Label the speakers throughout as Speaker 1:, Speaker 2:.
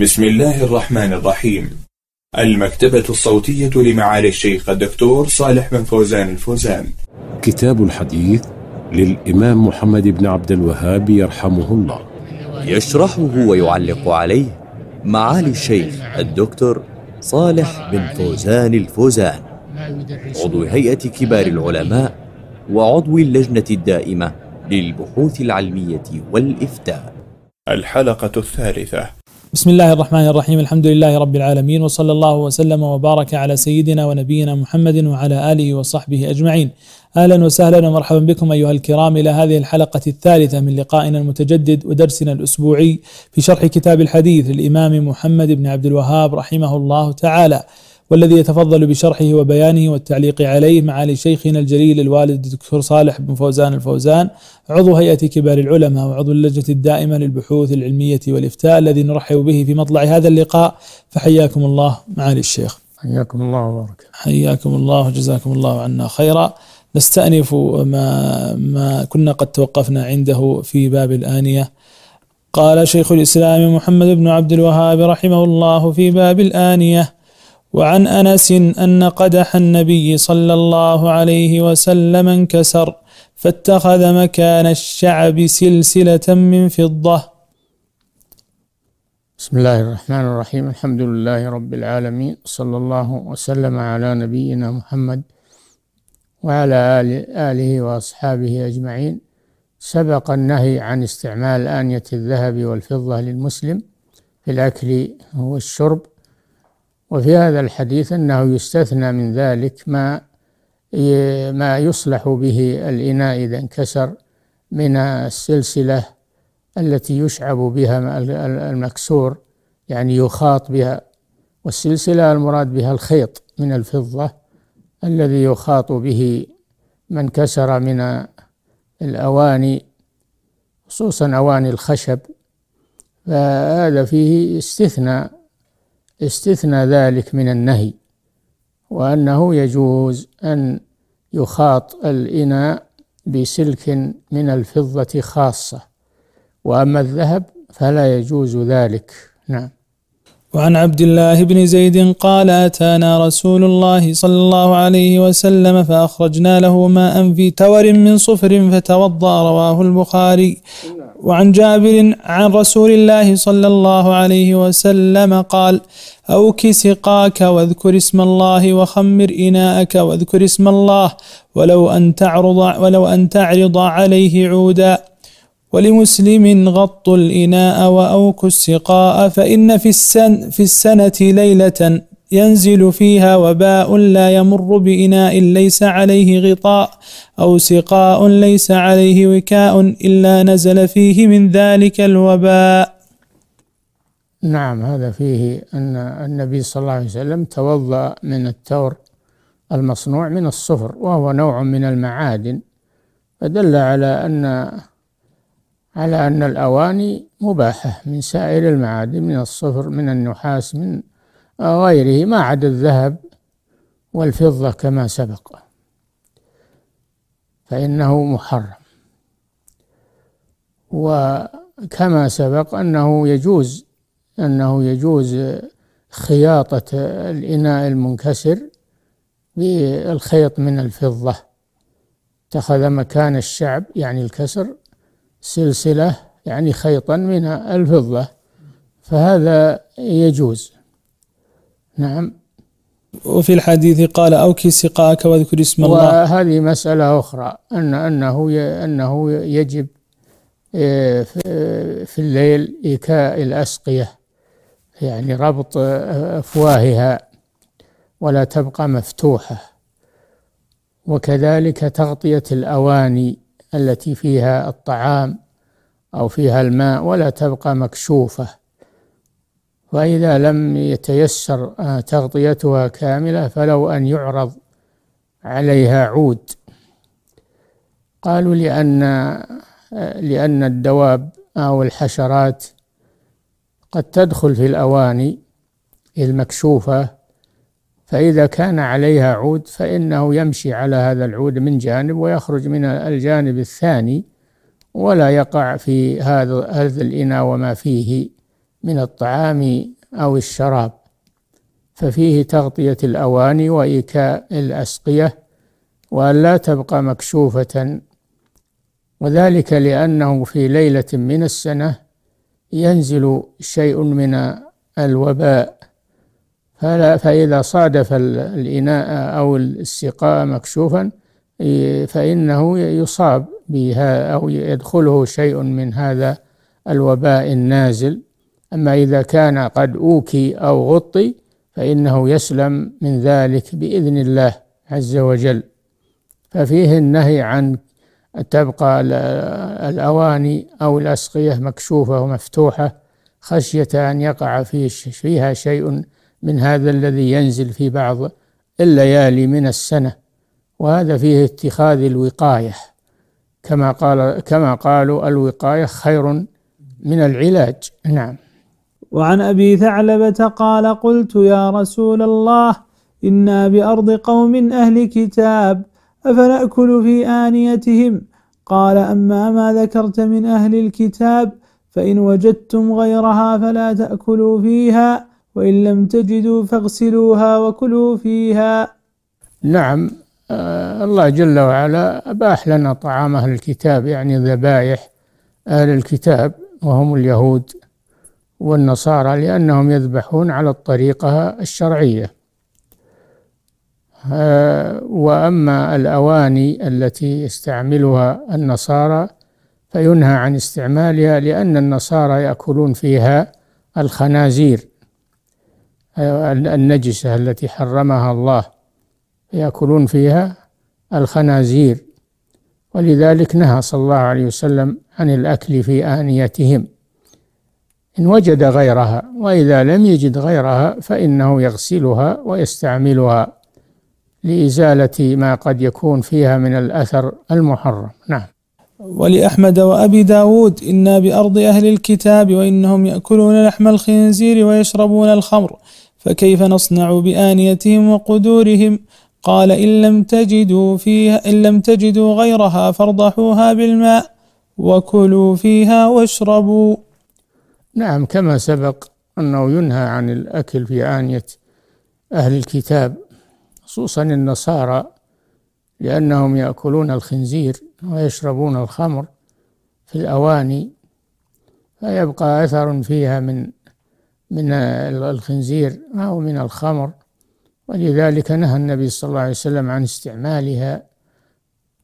Speaker 1: بسم الله الرحمن الرحيم المكتبة الصوتية لمعالي الشيخ
Speaker 2: الدكتور صالح بن فوزان الفوزان
Speaker 1: كتاب الحديث للإمام
Speaker 2: محمد بن عبد الوهاب يرحمه الله يشرحه ويعلق عليه معالي الشيخ الدكتور صالح بن فوزان الفوزان عضو هيئة كبار العلماء وعضو اللجنة الدائمة للبحوث العلمية والإفتاء الحلقة الثالثة
Speaker 1: بسم الله الرحمن الرحيم الحمد لله رب العالمين وصلى الله وسلم وبارك على سيدنا ونبينا محمد وعلى اله وصحبه اجمعين اهلا وسهلا ومرحبا بكم ايها الكرام الى هذه الحلقه الثالثه من لقائنا المتجدد ودرسنا الاسبوعي في شرح كتاب الحديث للامام محمد بن عبد الوهاب رحمه الله تعالى والذي يتفضل بشرحه وبيانه والتعليق عليه معالي شيخنا الجليل الوالد الدكتور صالح بن فوزان الفوزان عضو هيئة كبار العلماء وعضو اللجنة الدائمة للبحوث العلمية والإفتاء الذي نرحب به في مطلع هذا اللقاء فحياكم الله معالي الشيخ حياكم الله وبارك حياكم الله وجزاكم الله عنا خيرا نستأنف ما ما كنا قد توقفنا عنده في باب الآنية قال شيخ الإسلام محمد بن عبد الوهاب رحمه الله في باب الآنية وعن انس ان قدح النبي صلى الله عليه وسلم انكسر فاتخذ مكان الشعب سلسله من فضه
Speaker 2: بسم الله الرحمن الرحيم الحمد لله رب العالمين صلى الله وسلم على نبينا محمد وعلى اله واصحابه اجمعين سبق النهي عن استعمال انيه الذهب والفضه للمسلم في الاكل والشرب وفي هذا الحديث أنه يستثنى من ذلك ما ما يصلح به الإناء إذا انكسر من السلسلة التي يشعب بها المكسور يعني يخاط بها والسلسلة المراد بها الخيط من الفضة الذي يخاط به من كسر من الأواني خصوصا أواني الخشب فهذا فيه استثناء استثنى ذلك من النهي وأنه يجوز أن يخاط الإناء بسلك من الفضة خاصة وأما الذهب فلا يجوز ذلك نعم
Speaker 1: وعن عبد الله بن زيد قال أتانا رسول الله صلى الله عليه وسلم فأخرجنا له ماء في تور من صفر فتوضأ رواه البخاري وعن جابر عن رسول الله صلى الله عليه وسلم قال أوك سقاك واذكر اسم الله وخمر إناءك واذكر اسم الله ولو أن تعرض ولو أن تعرض عليه عودا ولمسلم غط الإناء وأوك السقاء فإن في السن في السنة ليلة ينزل فيها وباء لا يمر بإناء ليس عليه غطاء أو سقاء ليس عليه وكاء
Speaker 2: إلا نزل فيه من ذلك الوباء. نعم هذا فيه أن النبي صلى الله عليه وسلم توضأ من التور المصنوع من الصفر وهو نوع من المعادن فدل على أن على أن الأواني مباحة من سائر المعادن من الصفر من النحاس من غيره ما عدا الذهب والفضة كما سبق فإنه محرم وكما سبق أنه يجوز أنه يجوز خياطة الإناء المنكسر بالخيط من الفضة اتخذ مكان الشعب يعني الكسر سلسلة يعني خيطا من الفضة فهذا يجوز نعم وفي الحديث قال أوكي
Speaker 1: سقاءك واذكر اسم الله
Speaker 2: وهذه مسألة أخرى أن أنه أنه يجب آه، في الليل إيكاء الأسقية يعني ربط آه، أفواهها ولا تبقى مفتوحة وكذلك تغطية الأواني التي فيها الطعام أو فيها الماء ولا تبقى مكشوفة وإذا لم يتيسر تغطيتها كاملة فلو أن يعرض عليها عود قالوا لأن لأن الدواب أو الحشرات قد تدخل في الأواني المكشوفة فإذا كان عليها عود فإنه يمشي على هذا العود من جانب ويخرج من الجانب الثاني ولا يقع في هذا هذا الإناء وما فيه من الطعام أو الشراب ففيه تغطية الأواني وإيكاء الأسقية وأن لا تبقى مكشوفة وذلك لأنه في ليلة من السنة ينزل شيء من الوباء فلا فإذا صادف الإناء أو السقاء مكشوفا فإنه يصاب بها أو يدخله شيء من هذا الوباء النازل أما إذا كان قد أوكي أو غطي فإنه يسلم من ذلك بإذن الله عز وجل ففيه النهي عن تبقى الأواني أو الأسقية مكشوفة ومفتوحة خشية أن يقع فيها شيء من هذا الذي ينزل في بعض الليالي من السنة وهذا فيه اتخاذ الوقاية كما قال كما قالوا الوقاية خير من العلاج نعم وعن أبي
Speaker 1: ثعلبة قال قلت يا رسول الله إنا بأرض قوم أهل كتاب أفنأكل في آنيتهم قال أما ما ذكرت من أهل الكتاب فإن وجدتم غيرها فلا تأكلوا
Speaker 2: فيها وإن لم تجدوا فاغسلوها وكلوا فيها نعم آه، الله جل وعلا أباح لنا طعام أهل الكتاب يعني ذبائح أهل الكتاب وهم اليهود والنصارى لأنهم يذبحون على الطريقة الشرعية آه، وأما الأواني التي يستعملها النصارى فينهى عن استعمالها لأن النصارى يأكلون فيها الخنازير آه، النجسة التي حرمها الله يأكلون فيها الخنازير ولذلك نهى صلى الله عليه وسلم عن الأكل في آنيتهم إن وجد غيرها وإذا لم يجد غيرها فإنه يغسلها ويستعملها لإزالة ما قد يكون فيها من الأثر المحرم نعم ولأحمد
Speaker 1: وأبي داود إنا بأرض أهل الكتاب وإنهم يأكلون لحم الخنزير ويشربون الخمر فكيف نصنع بآنيتهم وقدورهم قال إن لم تجدوا فيها إن لم تجدوا غيرها فارضحوها بالماء
Speaker 2: وكلوا فيها واشربوا نعم كما سبق أنه ينهى عن الأكل في آنية أهل الكتاب خصوصا النصارى لأنهم يأكلون الخنزير ويشربون الخمر في الأواني فيبقى أثر فيها من من الخنزير أو من الخمر ولذلك نهى النبي صلى الله عليه وسلم عن استعمالها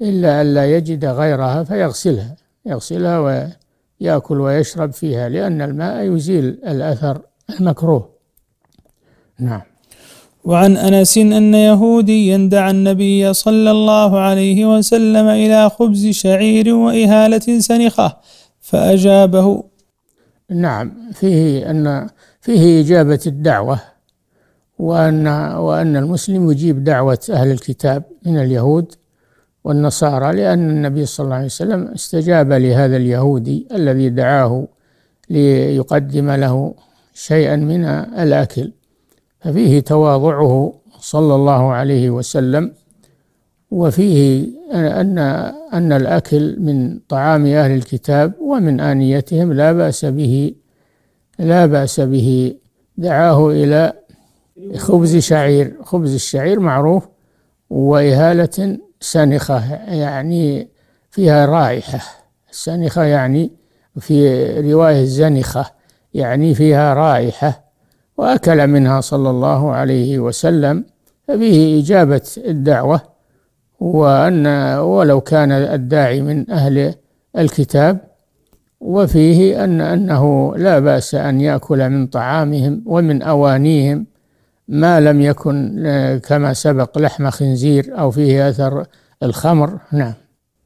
Speaker 2: إلا ألا يجد غيرها فيغسلها يغسلها يأكل ويشرب فيها لأن الماء يزيل الأثر المكروه نعم وعن انس ان يهوديا
Speaker 1: دعا النبي صلى الله عليه وسلم الى خبز شعير واهاله
Speaker 2: سنخه فاجابه نعم فيه ان فيه اجابه الدعوه وان وان المسلم يجيب دعوه اهل الكتاب من اليهود والنصارى لأن النبي صلى الله عليه وسلم استجاب لهذا اليهودي الذي دعاه ليقدم له شيئا من الأكل ففيه تواضعه صلى الله عليه وسلم وفيه أن أن الأكل من طعام أهل الكتاب ومن آنيتهم لا بأس به لا بأس به دعاه إلى خبز شعير خبز الشعير معروف وإهالة سنخة يعني فيها رائحة السنخة يعني في رواية الزنخة يعني فيها رائحة وأكل منها صلى الله عليه وسلم فبه إجابة الدعوة وأن ولو كان الداعي من أهل الكتاب وفيه أن أنه لا بأس أن يأكل من طعامهم ومن أوانيهم ما لم يكن آه، كما سبق لحم خنزير أو فيه أثر الخمر نعم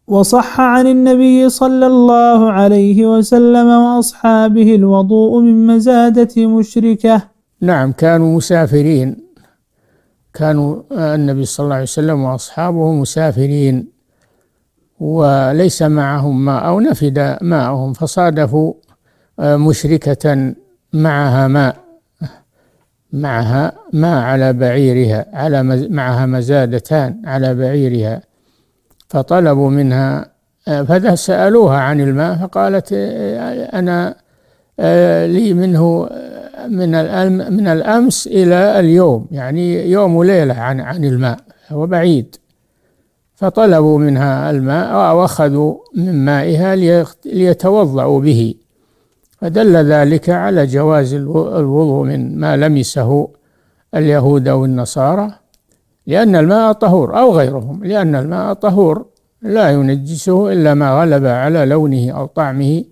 Speaker 1: وصح عن النبي
Speaker 2: صلى الله عليه وسلم وأصحابه الوضوء من مزادة مشركة نعم كانوا مسافرين كانوا آه، النبي صلى الله عليه وسلم وأصحابه مسافرين وليس معهم ماء أو نفد ماءهم فصادفوا آه، مشركة معها ماء معها ما على بعيرها على معها مزادتان على بعيرها فطلبوا منها آه، فذا سألوها عن الماء فقالت آه، أنا آه، لي منه من من الأمس إلى اليوم يعني يوم وليلة عن عن الماء هو بعيد فطلبوا منها الماء وأخذوا من مائها ليتوضأوا به فدل ذلك على جواز الوضوء من ما لمسه اليهود أو النصارى لأن الماء طهور أو غيرهم لأن الماء طهور لا ينجسه إلا ما غلب على لونه أو طعمه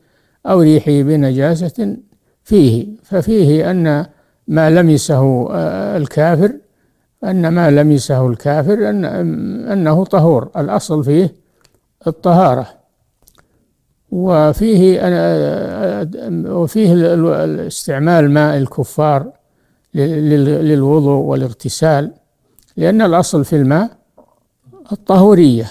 Speaker 2: أو ريحه بنجاسة فيه ففيه أن ما لمسه آه، الكافر أن ما لمسه الكافر أن أنه طهور الأصل فيه الطهارة وفيه وفيه استعمال ماء الكفار للوضوء والاغتسال لأن الأصل في الماء الطهورية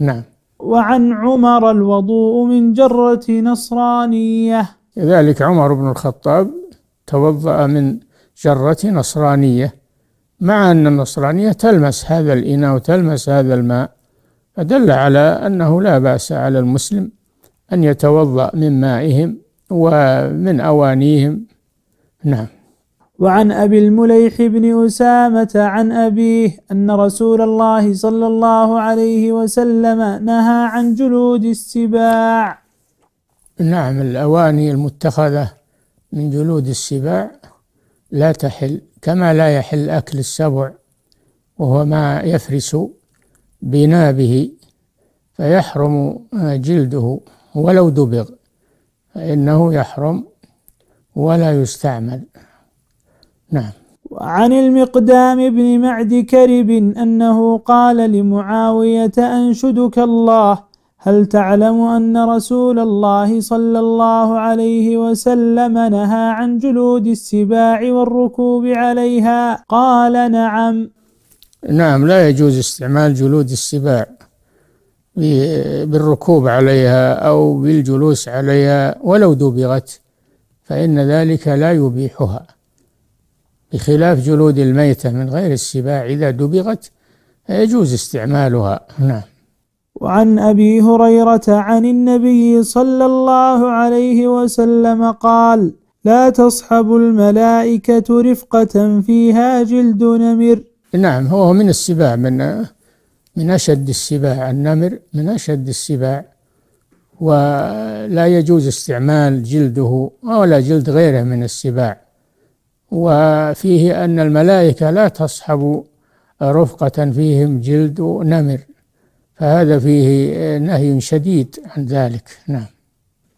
Speaker 2: نعم
Speaker 1: وعن عمر الوضوء من
Speaker 2: جرة نصرانية لذلك عمر بن الخطاب توضأ من جرة نصرانية مع أن النصرانية تلمس هذا الإناء وتلمس هذا الماء فدل على أنه لا بأس على المسلم أن يتوضأ من مائهم ومن أوانيهم نعم وعن أبي المليح بن أسامة عن أبيه أن رسول
Speaker 1: الله صلى الله عليه وسلم نهى عن جلود السباع
Speaker 2: نعم الأواني المتخذة من جلود السباع لا تحل كما لا يحل أكل السبع وهو ما يفرس بنابه فيحرم جلده ولو دبغ فإنه يحرم ولا يستعمل نعم وعن المقدام بن معد كرب أنه
Speaker 1: قال لمعاوية أنشدك الله هل تعلم أن رسول الله صلى الله عليه وسلم نهى عن جلود السباع
Speaker 2: والركوب عليها قال نعم نعم لا يجوز استعمال جلود السباع بالركوب عليها أو بالجلوس عليها ولو دبغت فإن ذلك لا يبيحها بخلاف جلود الميتة من غير السباع إذا دبغت فيجوز استعمالها
Speaker 1: نعم وعن أبي هريرة عن النبي صلى الله عليه وسلم قال لا تصحب الملائكة
Speaker 2: رفقة فيها جلد نمر نعم هو من السباع من من أشد السباع النمر من أشد السباع ولا يجوز استعمال جلده ولا جلد غيره من السباع وفيه أن الملائكة لا تصحب رفقة فيهم جلد نمر فهذا فيه نهي شديد عن ذلك نعم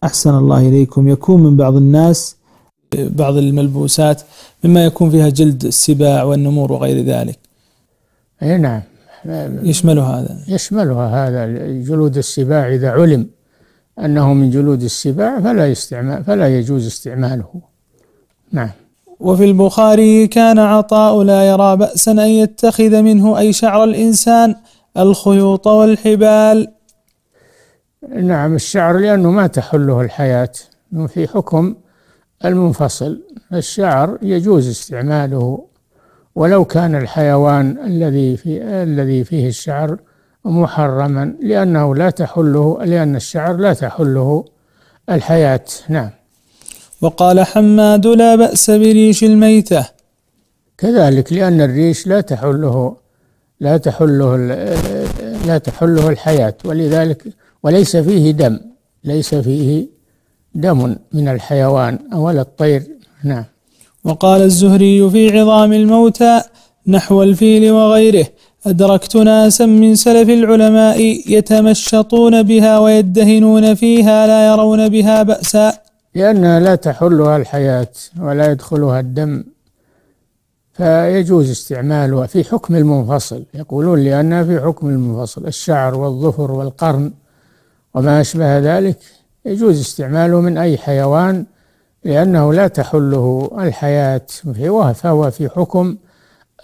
Speaker 2: أحسن
Speaker 1: الله إليكم يكون من بعض الناس
Speaker 2: بعض الملبوسات مما يكون فيها جلد السباع والنمور وغير ذلك أي نعم يشمل هذا يشملها هذا جلود السباع إذا علم أنه من جلود السباع فلا يستعمل فلا يجوز استعماله نعم
Speaker 1: وفي البخاري كان عطاء لا يرى بأسا أن يتخذ منه أي شعر الإنسان
Speaker 2: الخيوط والحبال نعم الشعر لأنه ما تحله الحياة في حكم المنفصل الشعر يجوز استعماله ولو كان الحيوان الذي في الذي فيه الشعر محرما لأنه لا تحله لأن الشعر لا تحله الحياة نعم وقال حماد لا بأس بريش الميتة كذلك لأن الريش لا تحله لا تحله لا تحله الحياة ولذلك وليس فيه دم ليس فيه دم من الحيوان ولا الطير نعم
Speaker 1: وقال الزهري في عظام الموتى نحو الفيل وغيره أدركت ناسا من سلف العلماء يتمشطون بها ويدهنون فيها
Speaker 2: لا يرون بها بأسا لأنها لا تحلها الحياة ولا يدخلها الدم فيجوز استعمالها في حكم المنفصل يقولون لأنها في حكم المنفصل الشعر والظفر والقرن وما أشبه ذلك يجوز استعماله من أي حيوان لأنه لا تحله الحياة فهو في حكم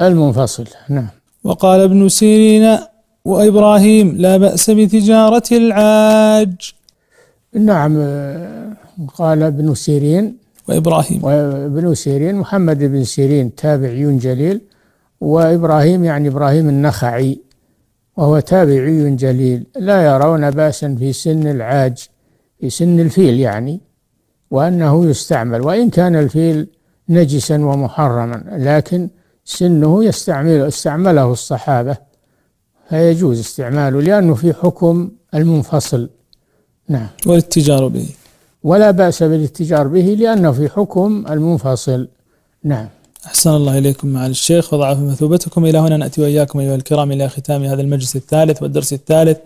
Speaker 2: المنفصل نعم وقال ابن سيرين وإبراهيم لا بأس بتجارة العاج نعم قال ابن سيرين وإبراهيم وابن سيرين محمد بن سيرين تابعي جليل وإبراهيم يعني إبراهيم النخعي وهو تابعي جليل لا يرون بأسا في سن العاج في سن الفيل يعني وأنه يستعمل وإن كان الفيل نجسا ومحرما لكن سنه يستعمله استعمله الصحابة فيجوز استعماله لأنه في حكم المنفصل نعم والاتجار به ولا بأس بالاتجار به لأنه في حكم المنفصل نعم
Speaker 1: أحسن الله إليكم معالي الشيخ وضعف مثوبتكم إلى هنا نأتي وإياكم أيها الكرام إلى ختام هذا المجلس الثالث والدرس الثالث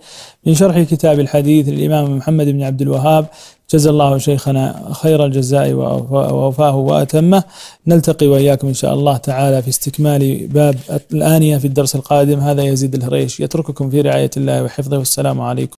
Speaker 1: من شرح كتاب الحديث للإمام محمد بن عبد الوهاب جزا الله شيخنا خير الجزاء ووفاه واتمه نلتقي واياكم ان شاء الله تعالى في استكمال باب الانيه في الدرس القادم هذا يزيد الهريش يترككم في رعايه الله وحفظه والسلام عليكم